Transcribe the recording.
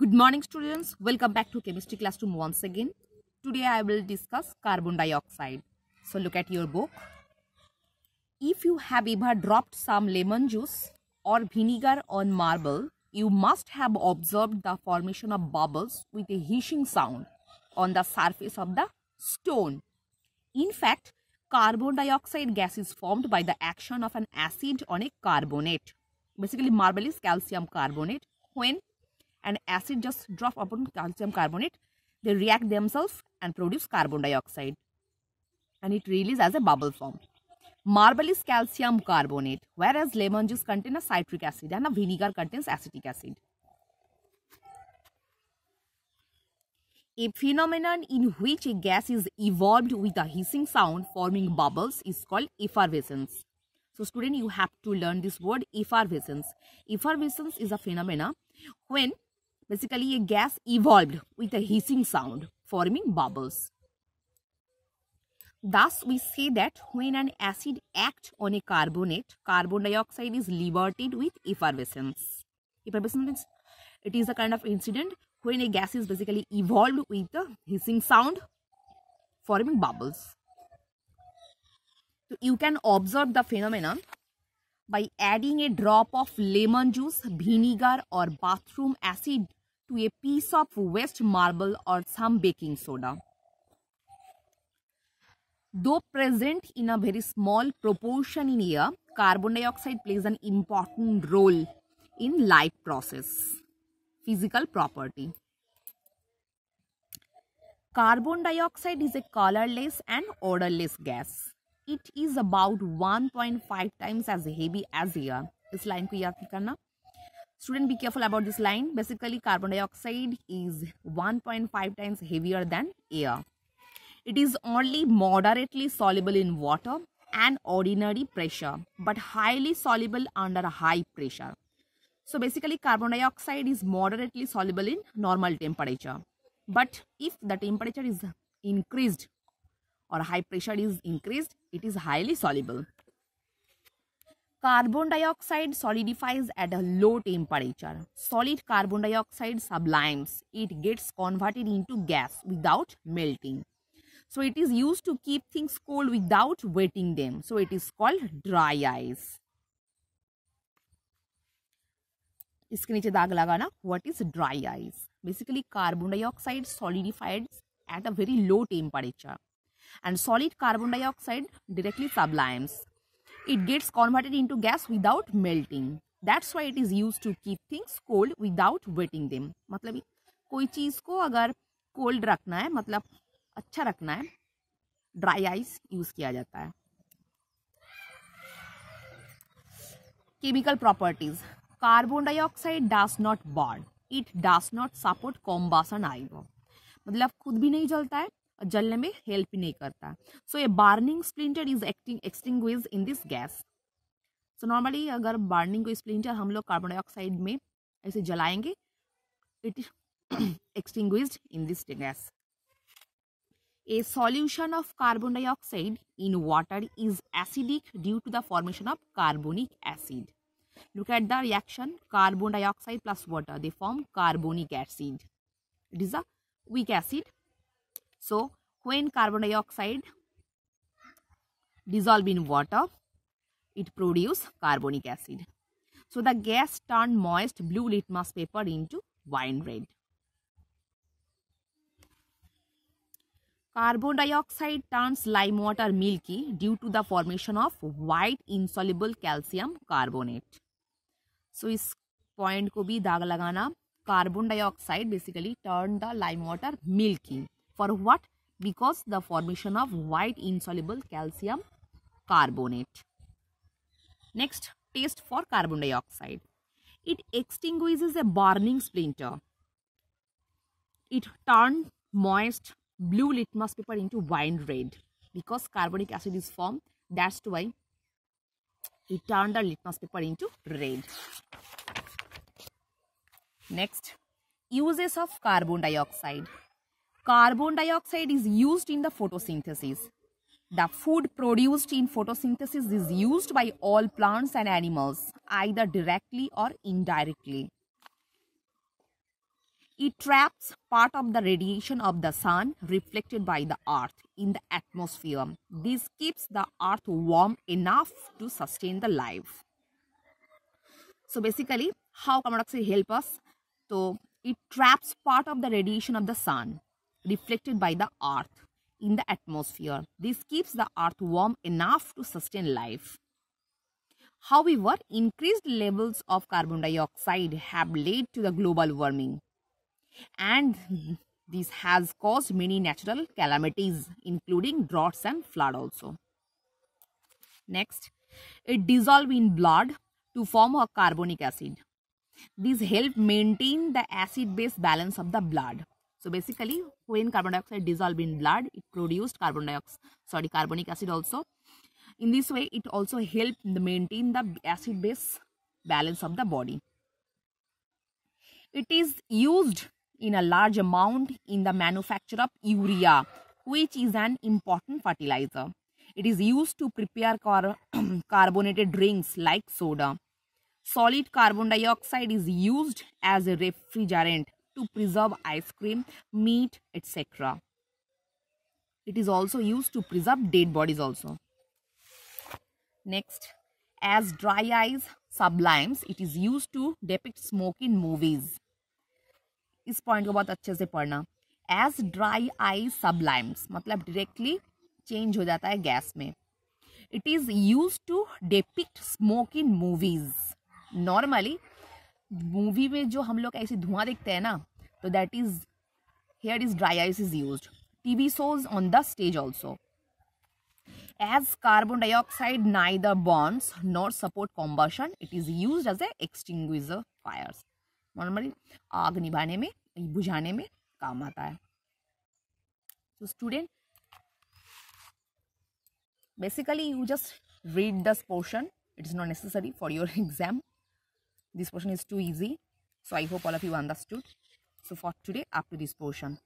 Good morning students, welcome back to chemistry classroom once again. Today I will discuss carbon dioxide. So look at your book. If you have ever dropped some lemon juice or vinegar on marble, you must have observed the formation of bubbles with a hissing sound on the surface of the stone. In fact, carbon dioxide gas is formed by the action of an acid on a carbonate. Basically, marble is calcium carbonate when and acid just drop upon calcium carbonate. They react themselves and produce carbon dioxide. And it releases as a bubble form. Marble is calcium carbonate, whereas lemon juice contains a citric acid and a vinegar contains acetic acid. A phenomenon in which a gas is evolved with a hissing sound forming bubbles is called effervescence. So student, you have to learn this word effervescence. Effervescence is a phenomena when Basically, a gas evolved with a hissing sound, forming bubbles. Thus, we say that when an acid acts on a carbonate, carbon dioxide is liberated with effervescence. Effervescence, it is a kind of incident when a gas is basically evolved with the hissing sound, forming bubbles. So you can observe the phenomenon by adding a drop of lemon juice, vinegar or bathroom acid to a piece of waste marble or some baking soda. Though present in a very small proportion in air, carbon dioxide plays an important role in life process. Physical property. Carbon dioxide is a colorless and odorless gas. It is about 1.5 times as heavy as air. इस line को याद करना Student, be careful about this line. Basically, carbon dioxide is 1.5 times heavier than air. It is only moderately soluble in water and ordinary pressure, but highly soluble under high pressure. So basically, carbon dioxide is moderately soluble in normal temperature. But if the temperature is increased or high pressure is increased, it is highly soluble. Carbon dioxide solidifies at a low temperature solid carbon dioxide sublimes it gets converted into gas without melting so it is use to keep things cold without wetting them so it is called dry ice इसके नीचे दाग लगाना what is dry ice basically carbon dioxide solidified at a very low temperature and solid carbon dioxide directly sublimes it gets converted into gas without melting that's why it is used to keep things cold without wetting them मतलब कोई चीज़ को अगर cold रखना है मतलब अच्छा रखना है ड्राई आइस यूज़ किया जाता है chemical properties carbon dioxide does not burn it does not support combustion आइव मतलब खुद भी नहीं जलता है जलने में हेल्प नहीं करता so a burning splinter is acting extinguish in this gas so normally अगर बार्निंग को स्प्लिंटर हम लोग कार्बन डाइऑक्साइड में ऐसे जलाएंगे it is extinguish in this gas a solution of carbon dioxide in water is acidic due to the formation of carbonic acid look at the reaction carbon dioxide plus water they form carbonic acid it is a weak acid So when carbon dioxide dissolve in water, it produce carbonic acid. So the gas turned moist blue litmus paper into wine red. Carbon dioxide turns lime water milky due to the formation of white insoluble calcium carbonate. So is point ko bhi दाग lagana carbon dioxide basically turn the lime water milky For what? Because the formation of white insoluble calcium carbonate. Next, taste for carbon dioxide. It extinguishes a burning splinter. It turns moist blue litmus paper into wine red because carbonic acid is formed. That's why it turned the litmus paper into red. Next, uses of carbon dioxide. Carbon dioxide is used in the photosynthesis. The food produced in photosynthesis is used by all plants and animals, either directly or indirectly. It traps part of the radiation of the sun reflected by the earth in the atmosphere. This keeps the earth warm enough to sustain the life. So basically, how carbon dioxide help us? So it traps part of the radiation of the sun reflected by the earth in the atmosphere. This keeps the earth warm enough to sustain life. However, increased levels of carbon dioxide have led to the global warming and this has caused many natural calamities including droughts and flood also. Next, it dissolves in blood to form a carbonic acid. These help maintain the acid-base balance of the blood. So basically, when carbon dioxide dissolved in blood, it produced carbon dioxide, sorry, carbonic acid also. In this way, it also helped maintain the acid-base balance of the body. It is used in a large amount in the manufacture of urea, which is an important fertilizer. It is used to prepare car carbonated drinks like soda. Solid carbon dioxide is used as a refrigerant to preserve ice cream, meat, etc. It is also used to preserve dead bodies also. Next, as dry ice sublimes, it is used to depict smoke in movies. इस point को बहुत अच्छे से पढ़ना as dry eye सबलाइम्स मतलब directly change हो जाता है गैस में it is use to depict smoke in movies normally movie में जो हम लोग ऐसे धुआं देखते हैं ना तो that is here is dry ice is use T V shows on the stage also as carbon dioxide नाई द बॉन्स not support combustion it is use as a extinguish fire normally आग निभाने में बुझाने में काम आता है तो student basically you just read this portion it is not necessary for your exam this portion is too easy so i hope all of you understood so for today up to this portion